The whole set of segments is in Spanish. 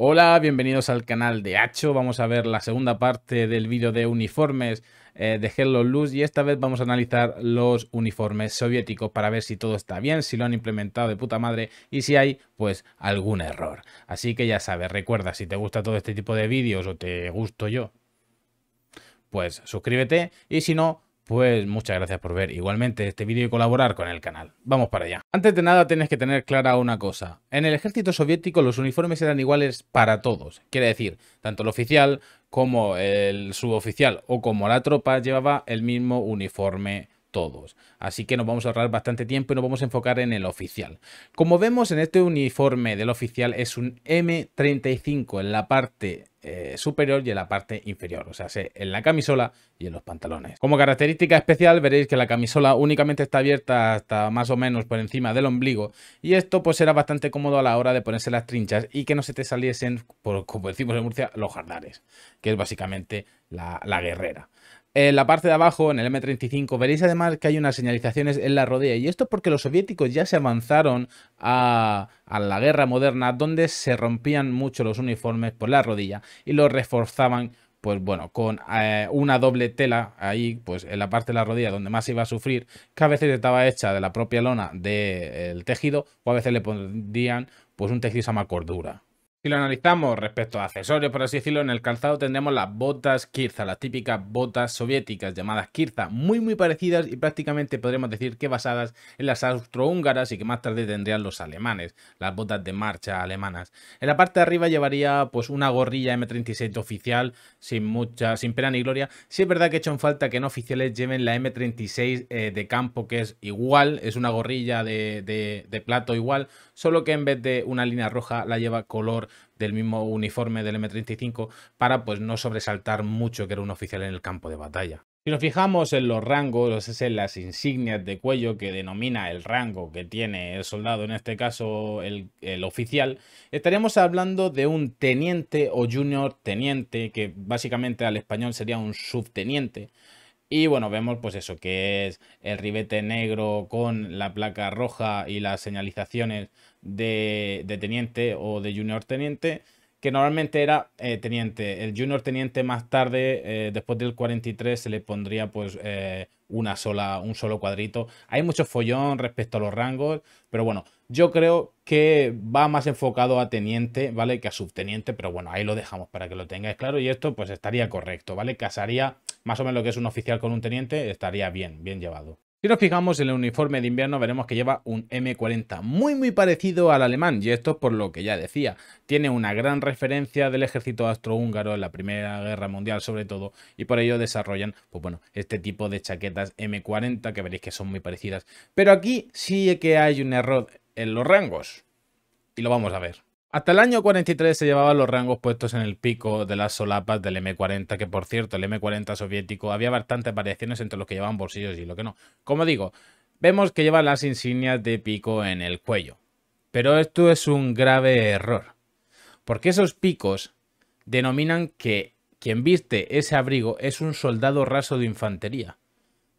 Hola, bienvenidos al canal de Hacho. Vamos a ver la segunda parte del vídeo de uniformes eh, de Hello Luz y esta vez vamos a analizar los uniformes soviéticos para ver si todo está bien, si lo han implementado de puta madre y si hay pues algún error. Así que ya sabes, recuerda, si te gusta todo este tipo de vídeos o te gusto yo, pues suscríbete y si no, pues muchas gracias por ver igualmente este vídeo y colaborar con el canal. Vamos para allá. Antes de nada tienes que tener clara una cosa. En el ejército soviético los uniformes eran iguales para todos. Quiere decir, tanto el oficial como el suboficial o como la tropa llevaba el mismo uniforme todos. Así que nos vamos a ahorrar bastante tiempo y nos vamos a enfocar en el oficial. Como vemos en este uniforme del oficial es un M35 en la parte eh, superior y en la parte inferior, o sea, en la camisola y en los pantalones. Como característica especial veréis que la camisola únicamente está abierta hasta más o menos por encima del ombligo y esto pues era bastante cómodo a la hora de ponerse las trinchas y que no se te saliesen, por, como decimos en Murcia, los jardares, que es básicamente la guerrera. En la parte de abajo, en el M35, veréis además que hay unas señalizaciones en la rodilla. Y esto porque los soviéticos ya se avanzaron a, la guerra moderna, donde se rompían mucho los uniformes por la rodilla y los reforzaban pues bueno, con eh, una doble tela ahí, pues en la parte de la rodilla donde más iba a sufrir, que a veces estaba hecha de la propia lona del tejido o a veces le pondrían pues un tejido a cordura. Si lo analizamos respecto a accesorios, por así decirlo, en el calzado tendremos las botas Kirza, las típicas botas soviéticas llamadas Kirza, muy muy parecidas y prácticamente podremos decir que basadas en las austrohúngaras y que más tarde tendrían los alemanes, las botas de marcha alemanas. En la parte de arriba llevaría pues una gorrilla M36 oficial, sin mucha, sin pena ni gloria. Sí es verdad que he hecho en falta que no oficiales lleven la M36 eh, de campo, que es igual, es una gorrilla de plato igual, solo que en vez de una línea roja la lleva color del mismo uniforme del M35 para pues no sobresaltar mucho que era un oficial en el campo de batalla. Si nos fijamos en los rangos, en las insignias de cuello que denomina el rango que tiene el soldado, en este caso el, oficial, estaremos hablando de un teniente o junior teniente, que básicamente al español sería un subteniente. Y bueno, vemos pues eso, que es el ribete negro con la placa roja y las señalizaciones de, teniente o de junior teniente, que normalmente era eh, teniente. El junior teniente más tarde, eh, después del 43, se le pondría pues eh, una sola, un solo cuadrito. Hay mucho follón respecto a los rangos, pero bueno, yo creo que va más enfocado a teniente, ¿vale? Que a subteniente, pero bueno, ahí lo dejamos para que lo tengáis claro y esto pues estaría correcto, ¿vale? Casaría más o menos lo que es un oficial con un teniente, estaría bien, bien llevado. Si nos fijamos en el uniforme de invierno veremos que lleva un M40 muy muy parecido al alemán y esto por lo que ya decía, tiene una gran referencia del ejército austrohúngaro en la Primera Guerra Mundial sobre todo y por ello desarrollan pues bueno, este tipo de chaquetas M40 que veréis que son muy parecidas, pero aquí sí que hay un error en los rangos y lo vamos a ver. Hasta el año 43 se llevaban los rangos puestos en el pico de las solapas del M40, que por cierto, el M40 soviético había bastantes variaciones entre los que llevaban bolsillos y los que no. Como digo, vemos que lleva las insignias de pico en el cuello. Pero esto es un grave error, porque esos picos denominan que quien viste ese abrigo es un soldado raso de infantería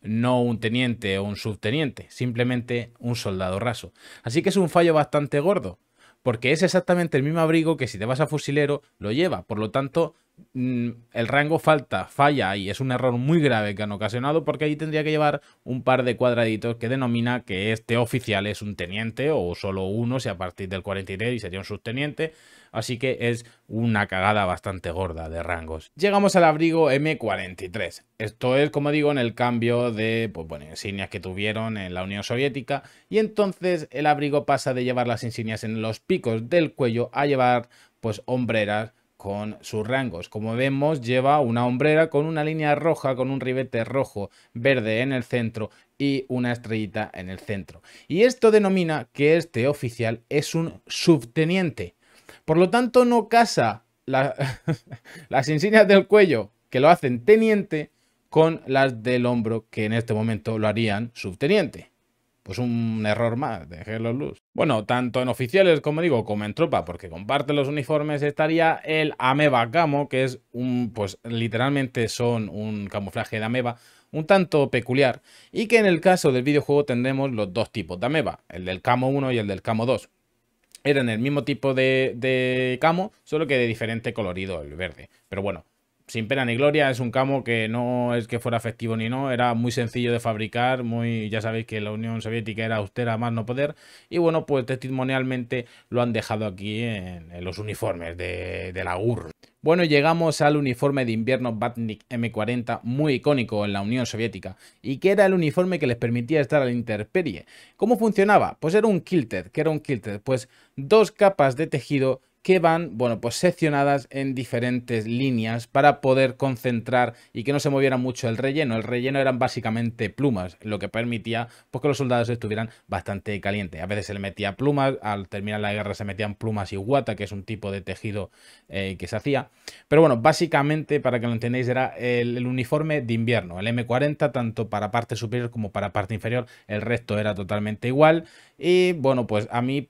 no un teniente o un subteniente, simplemente un soldado raso. Así que es un fallo bastante gordo, porque es exactamente el mismo abrigo que si te vas a fusilero lo lleva. Por lo tanto, Mm, el rango falta, falla y es un error muy grave que han ocasionado porque ahí tendría que llevar un par de cuadraditos que denomina que este oficial es un teniente o solo uno si a partir del 43 y sería un subteniente así que es una cagada bastante gorda de rangos. Llegamos al abrigo M43. Esto es, como digo, en el cambio de pues insignias que tuvieron en la Unión Soviética y entonces el abrigo pasa de llevar las insignias en los picos del cuello a llevar pues hombreras con sus rangos. Como vemos, lleva una hombrera con una línea roja, con un ribete rojo, verde en el centro y una estrellita en el centro. Y esto denomina que este oficial es un subteniente. Por lo tanto, no casa las insignias del cuello, que lo hacen teniente, con las del hombro, que en este momento lo harían subteniente pues un error más de los Luz. Bueno, tanto en oficiales, como digo, como en tropa, porque comparten los uniformes, estaría el Ameba camo que es un, pues literalmente son un camuflaje de Ameba, un tanto peculiar, y que en el caso del videojuego tendremos los dos tipos de Ameba, el del Camo 1 y el del Camo 2. Eran el mismo tipo de camo, solo que de diferente colorido, el verde. Pero bueno, sin pena ni gloria, es un camo que no es que fuera efectivo ni no, era muy sencillo de fabricar, muy ya sabéis que la Unión Soviética era austera más no poder, y bueno, pues testimonialmente lo han dejado aquí en, los uniformes de, la UR. Bueno, llegamos al uniforme de invierno Batnik M40, muy icónico en la Unión Soviética, y que era el uniforme que les permitía estar al la intemperie. ¿Cómo funcionaba? Pues era un kilted, que era un kilted, pues dos capas de tejido que van, bueno, pues seccionadas en diferentes líneas para poder concentrar y que no se moviera mucho el relleno. El relleno eran básicamente plumas, lo que permitía pues, que los soldados estuvieran bastante calientes. A veces se le metía plumas, al terminar la guerra se metían plumas y guata, que es un tipo de tejido eh, que se hacía. Pero bueno, básicamente, para que lo entendáis, era el uniforme de invierno, el M40, tanto para parte superior como para parte inferior. El resto era totalmente igual. Y bueno, pues a mí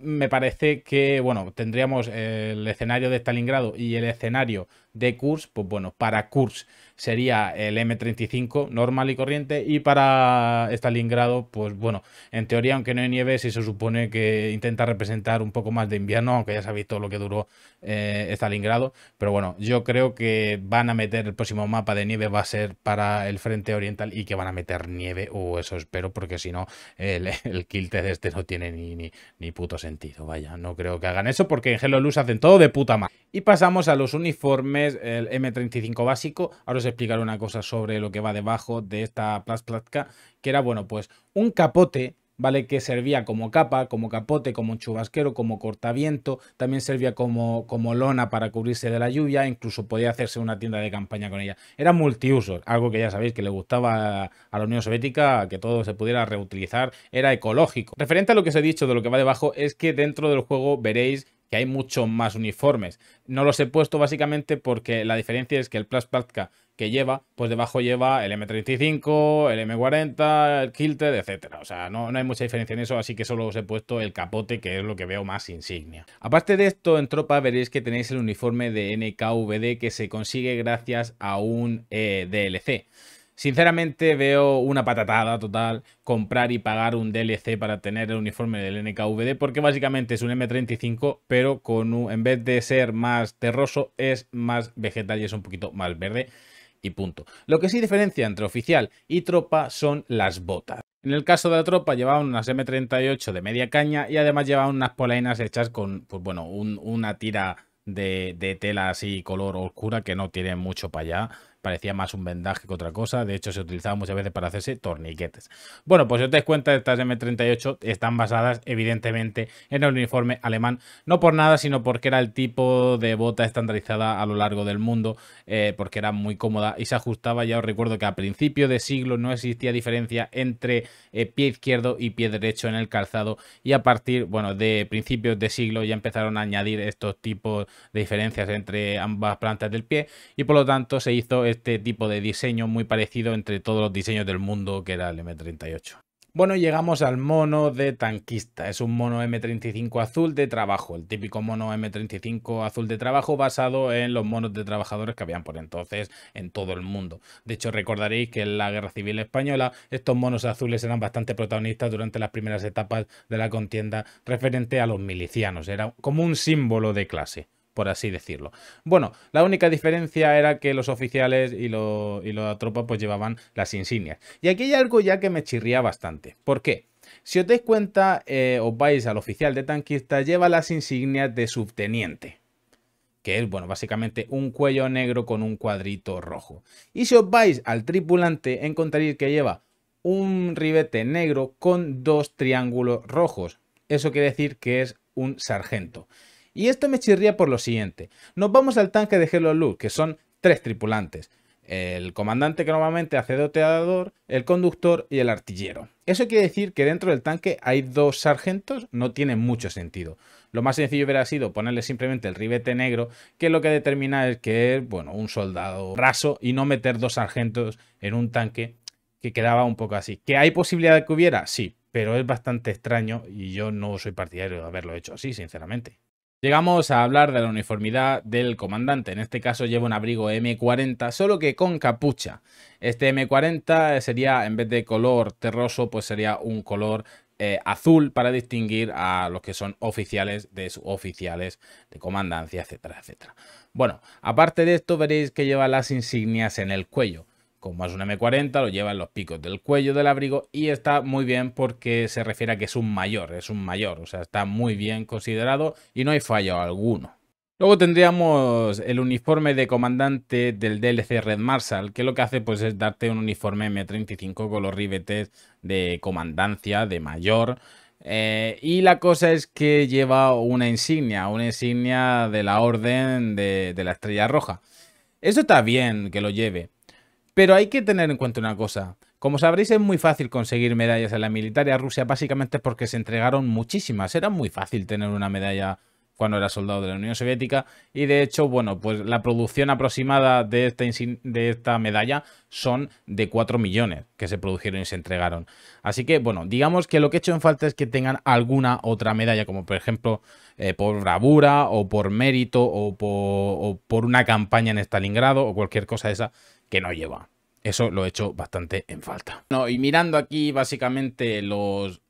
me parece que, bueno, tendríamos el escenario de Stalingrado y el escenario de Kurs, pues bueno, para Kurs sería el M35 normal y corriente y para Stalingrado, pues bueno, en teoría, aunque no hay nieve, si se supone que intenta representar un poco más de invierno, aunque ya sabéis todo lo que duró eh, Stalingrado, pero bueno, yo creo que van a meter el próximo mapa de nieve va a ser para el frente oriental y que van a meter nieve, o uh, eso espero, porque si no, el, el quilte de este no tiene ni, ni, puto sentido, vaya, no creo que hagan eso porque en Hello Luz hacen todo de puta madre. Y pasamos a los uniformes el M35 básico. Ahora os explicaré una cosa sobre lo que va debajo de esta plástica. que era, bueno, pues un capote ¿vale? Que servía como capa, como capote, como chubasquero, como cortaviento, también servía como, como lona para cubrirse de la lluvia, incluso podía hacerse una tienda de campaña con ella. Era multiuso algo que ya sabéis que le gustaba a la Unión Soviética, que todo se pudiera reutilizar, era ecológico. Referente a lo que os he dicho de lo que va debajo, es que dentro del juego veréis que hay muchos más uniformes. No los he puesto básicamente porque la diferencia es que el Plus que lleva, pues debajo lleva el M35, el M40, el Kilted, etcétera. O sea, no, no hay mucha diferencia en eso, así que solo os he puesto el capote, que es lo que veo más insignia. Aparte de esto, en tropa veréis que tenéis el uniforme de NKVD que se consigue gracias a un eh, DLC. Sinceramente veo una patatada total comprar y pagar un DLC para tener el uniforme del NKVD porque básicamente es un M35 pero con en vez de ser más terroso es más vegetal y es un poquito más verde y punto. Lo que sí diferencia entre oficial y tropa son las botas. En el caso de la tropa llevaban unas M38 de media caña y además llevaban unas polainas hechas con, pues bueno, una tira de, de, tela así color oscura que no tiene mucho para allá parecía más un vendaje que otra cosa. De hecho, se utilizaba muchas veces para hacerse torniquetes. Bueno, pues si os dais cuenta, estas M38 están basadas evidentemente en el uniforme alemán. No por nada, sino porque era el tipo de bota estandarizada a lo largo del mundo, eh, porque era muy cómoda y se ajustaba. Ya os recuerdo que a principios de siglo no existía diferencia entre eh, pie izquierdo y pie derecho en el calzado. Y a partir, bueno, de principios de siglo ya empezaron a añadir estos tipos de diferencias entre ambas plantas del pie. Y por lo tanto se hizo este tipo de diseño muy parecido entre todos los diseños del mundo que era el M38. Bueno, llegamos al mono de tanquista. Es un mono M35 azul de trabajo, el típico mono M35 azul de trabajo basado en los monos de trabajadores que habían por entonces en todo el mundo. De hecho, recordaréis que en la Guerra Civil Española estos monos azules eran bastante protagonistas durante las primeras etapas de la contienda referente a los milicianos. Era como un símbolo de clase por así decirlo. Bueno, la única diferencia era que los oficiales y, lo, y la tropa pues llevaban las insignias. Y aquí hay algo ya que me chirría bastante. ¿Por qué? Si os dais cuenta, eh, os vais al oficial de tanquista, lleva las insignias de subteniente. Que es, bueno, básicamente un cuello negro con un cuadrito rojo. Y si os vais al tripulante, encontraréis que lleva un ribete negro con dos triángulos rojos. Eso quiere decir que es un sargento. Y esto me chirría por lo siguiente. Nos vamos al tanque de Hello Luke, que son tres tripulantes. El comandante que normalmente hace doteador, el conductor y el artillero. Eso quiere decir que dentro del tanque hay dos sargentos, no tiene mucho sentido. Lo más sencillo hubiera sido ponerle simplemente el ribete negro, que lo que determina es que es, bueno, un soldado raso y no meter dos sargentos en un tanque que quedaba un poco así. ¿Que hay posibilidad de que hubiera? Sí, pero es bastante extraño y yo no soy partidario de haberlo hecho así, sinceramente. Llegamos a hablar de la uniformidad del comandante. En este caso lleva un abrigo M40, solo que con capucha. Este M40 sería, en vez de color terroso, pues sería un color eh, azul para distinguir a los que son oficiales de oficiales de comandancia, etcétera, etcétera. Bueno, aparte de esto veréis que lleva las insignias en el cuello como es un M40, lo lleva en los picos del cuello del abrigo y está muy bien porque se refiere a que es un mayor, es un mayor, o sea, está muy bien considerado y no hay fallo alguno. Luego tendríamos el uniforme de comandante del DLC Red Marshal, que lo que hace pues es darte un uniforme M35 con los ribetes de comandancia, de mayor, eh, y la cosa es que lleva una insignia, una insignia de la Orden de la Estrella Roja. Eso está bien que lo lleve, pero hay que tener en cuenta una cosa. Como sabréis, es muy fácil conseguir medallas en la militaria Rusia, básicamente porque se entregaron muchísimas. Era muy fácil tener una medalla cuando era soldado de la Unión Soviética. Y de hecho, bueno, pues la producción aproximada de esta, de esta medalla son de 4 millones que se produjeron y se entregaron. Así que, bueno, digamos que lo que he hecho en falta es que tengan alguna otra medalla, como por ejemplo eh, por bravura o por mérito o por, una campaña en Stalingrado o cualquier cosa esa que no lleva. Eso lo he hecho bastante en falta. No, y mirando aquí básicamente los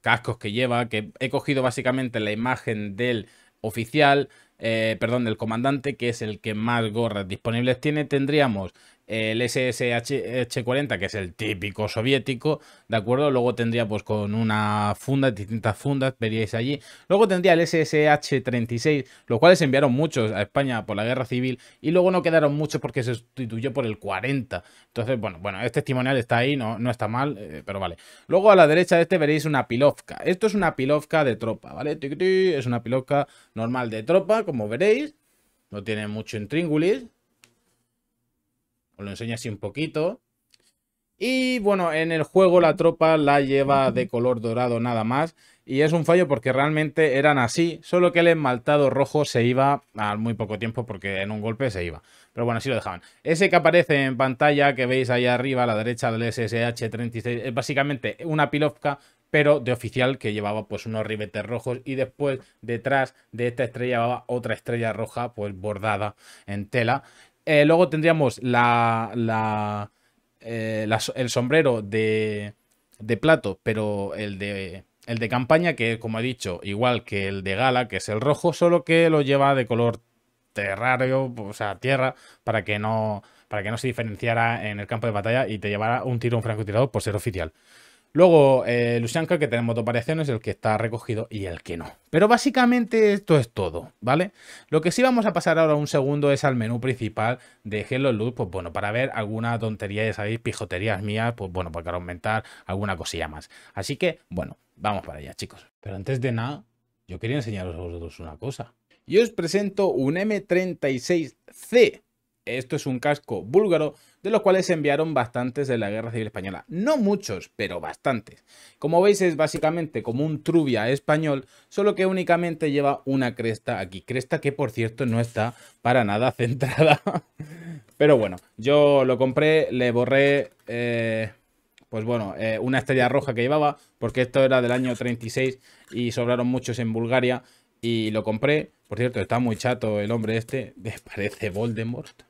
cascos que lleva, que he cogido básicamente la imagen del oficial, eh, perdón, del comandante, que es el que más gorras disponibles tiene, tendríamos el SSH-40, que es el típico soviético, ¿de acuerdo? Luego tendría pues con una funda, distintas fundas, veríais allí. Luego tendría el SSH-36, los cuales enviaron muchos a España por la guerra civil y luego no quedaron muchos porque se sustituyó por el 40. Entonces, bueno, bueno, este testimonial está ahí, no, no está mal, eh, pero vale. Luego a la derecha de este veréis una pilovka. Esto es una pilovka de tropa, ¿vale? Es una pilovka normal de tropa, como veréis. No tiene mucho intríngulis, os lo enseño así un poquito. Y bueno, en el juego la tropa la lleva de color dorado nada más. Y es un fallo porque realmente eran así, solo que el esmaltado rojo se iba al muy poco tiempo porque en un golpe se iba. Pero bueno, así lo dejaban. Ese que aparece en pantalla, que veis ahí arriba a la derecha del SSH-36, es básicamente una pilovka, pero de oficial que llevaba pues unos ribetes rojos y después detrás de esta estrella llevaba otra estrella roja pues bordada en tela eh, luego tendríamos la, eh, el sombrero de, plato, pero el de, el de campaña, que como he dicho, igual que el de gala, que es el rojo, solo que lo lleva de color terrario, o sea, tierra, para que no, para que no se diferenciara en el campo de batalla y te llevara un tiro un francotirador por ser oficial. Luego, eh, Lushanka, que tenemos dos variaciones, el que está recogido y el que no. Pero básicamente esto es todo, ¿vale? Lo que sí vamos a pasar ahora un segundo es al menú principal de Hello Loot, pues bueno, para ver alguna tontería, ya sabéis, pijoterías mías, pues bueno, pues para aumentar alguna cosilla más. Así que, bueno, vamos para allá, chicos. Pero antes de nada, yo quería enseñaros a vosotros una cosa. Yo os presento un M36C. Esto es un casco búlgaro de los cuales se enviaron bastantes de la Guerra Civil Española. No muchos, pero bastantes. Como veis es básicamente como un trubia español, solo que únicamente lleva una cresta aquí. Cresta que por cierto no está para nada centrada. pero bueno, yo lo compré, le borré... Eh, pues bueno, eh, una estrella roja que llevaba, porque esto era del año 36 y sobraron muchos en Bulgaria y lo compré. Por cierto, está muy chato el hombre este, me parece Voldemort.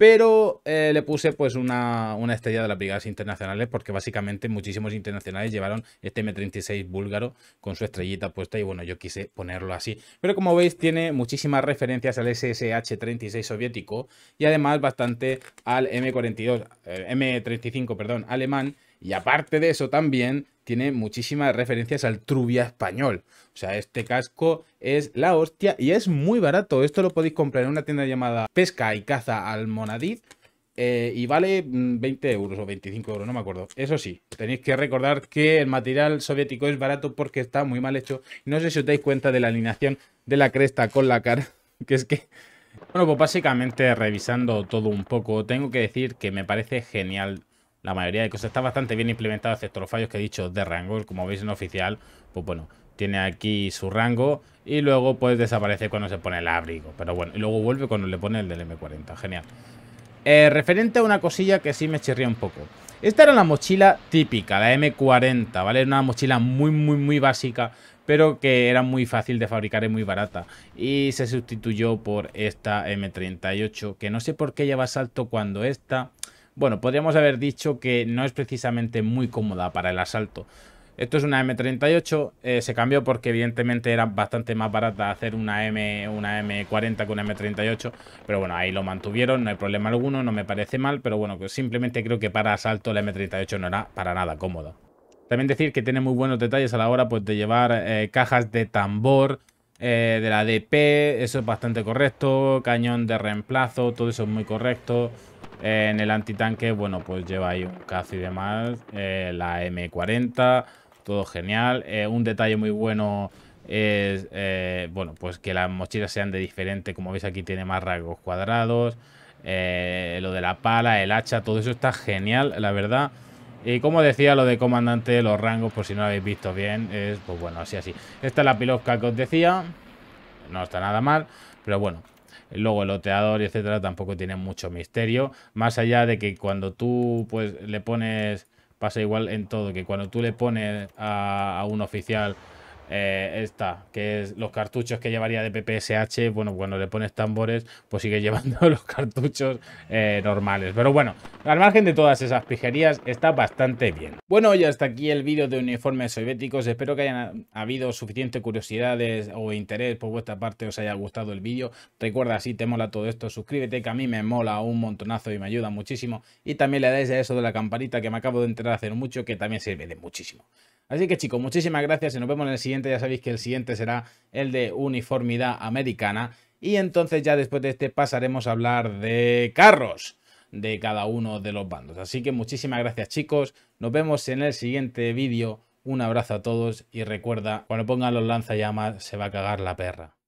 Pero eh, le puse pues una, estrella de las brigadas internacionales porque básicamente muchísimos internacionales llevaron este M36 búlgaro con su estrellita puesta y bueno, yo quise ponerlo así. Pero como veis tiene muchísimas referencias al SSH-36 soviético y además bastante al M42, eh, M35, alemán y aparte de eso también tiene muchísimas referencias al trubia español. O sea, este casco es la hostia y es muy barato. Esto lo podéis comprar en una tienda llamada Pesca y Caza Almonadiz. Eh, y vale 20 mm, euros o 25 euros, no me acuerdo. Eso sí, tenéis que recordar que el material soviético es barato porque está muy mal hecho. No sé si os dais cuenta de la alineación de la cresta con la cara, que es que... Bueno, pues básicamente revisando todo un poco, tengo que decir que me parece genial la mayoría de cosas está bastante bien implementada, excepto los fallos que he dicho de rango. Como veis en oficial, pues bueno, tiene aquí su rango y luego pues desaparece cuando se pone el abrigo. Pero bueno, y luego vuelve cuando le pone el del M40. Genial. Eh, referente a una cosilla que sí me chirría un poco. Esta era la mochila típica, la M40, ¿vale? Era una mochila muy, muy, muy básica, pero que era muy fácil de fabricar y muy barata. Y se sustituyó por esta M38, que no sé por qué lleva salto cuando esta... Bueno, podríamos haber dicho que no es precisamente muy cómoda para el asalto. Esto es una M38, eh, se cambió porque evidentemente era bastante más barata hacer una, M, una M40 que una M38, pero bueno, ahí lo mantuvieron, no hay problema alguno, no me parece mal, pero bueno, simplemente creo que para asalto la M38 no era para nada cómoda. También decir que tiene muy buenos detalles a la hora pues, de llevar eh, cajas de tambor, eh, de la DP, eso es bastante correcto, cañón de reemplazo, todo eso es muy correcto en el antitanque, bueno, pues lleva ahí un cazo y demás. Eh, la M40, todo genial. Eh, un detalle muy bueno es, eh, bueno, pues que las mochilas sean de diferente. Como veis aquí tiene más rasgos cuadrados. lo de la pala, el hacha, todo eso está genial, la verdad. Y como decía, lo de comandante, los rangos, por si no lo habéis visto bien, es pues bueno, así así. Esta es la pilotca que os decía. No está nada mal, pero bueno, Luego el loteador, etcétera, tampoco tiene mucho misterio. Más allá de que cuando tú pues le pones pasa igual en todo, que cuando tú le pones a, a, un oficial eh, esta, que es los cartuchos que llevaría de PPSH, bueno, cuando le pones tambores, pues sigue llevando los cartuchos eh, normales. Pero bueno, al margen de todas esas pijerías, está bastante bien. Bueno, ya hasta aquí el vídeo de uniformes soviéticos. Espero que hayan habido suficiente curiosidades o interés por vuestra parte, os haya gustado el vídeo. Recuerda, si te mola todo esto, suscríbete, que a mí me mola un montonazo y me ayuda muchísimo. Y también le dais a eso de la campanita, que me acabo de enterar hace mucho, que también sirve de muchísimo. Así que chicos, muchísimas gracias y nos vemos en el siguiente. Ya sabéis que el siguiente será el de uniformidad americana. Y entonces ya después de este pasaremos a hablar de carros de cada uno de los bandos. Así que muchísimas gracias chicos. Nos vemos en el siguiente vídeo. Un abrazo a todos y recuerda, cuando pongan los lanzallamas se va a cagar la perra.